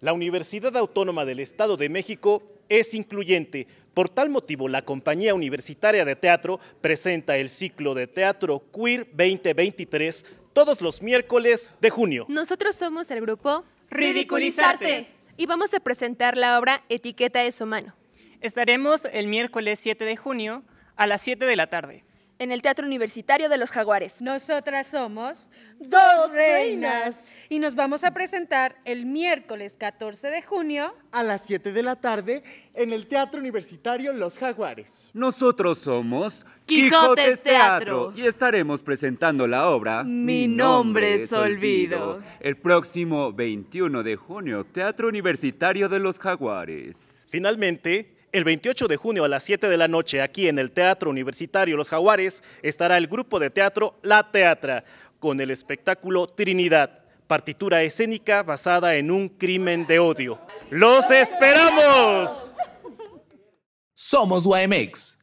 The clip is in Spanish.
La Universidad Autónoma del Estado de México es incluyente. Por tal motivo, la Compañía Universitaria de Teatro presenta el ciclo de teatro Queer 2023 todos los miércoles de junio. Nosotros somos el grupo Ridiculizarte y vamos a presentar la obra Etiqueta es humano. Estaremos el miércoles 7 de junio a las 7 de la tarde en el Teatro Universitario de los Jaguares. Nosotras somos dos reinas y nos vamos a presentar el miércoles 14 de junio a las 7 de la tarde en el Teatro Universitario Los Jaguares. Nosotros somos Quijotes Teatro y estaremos presentando la obra Mi nombre es olvido el próximo 21 de junio, Teatro Universitario de los Jaguares. Finalmente, el 28 de junio a las 7 de la noche, aquí en el Teatro Universitario Los Jaguares, estará el grupo de teatro La Teatra, con el espectáculo Trinidad, partitura escénica basada en un crimen de odio. ¡Los esperamos! Somos YMX.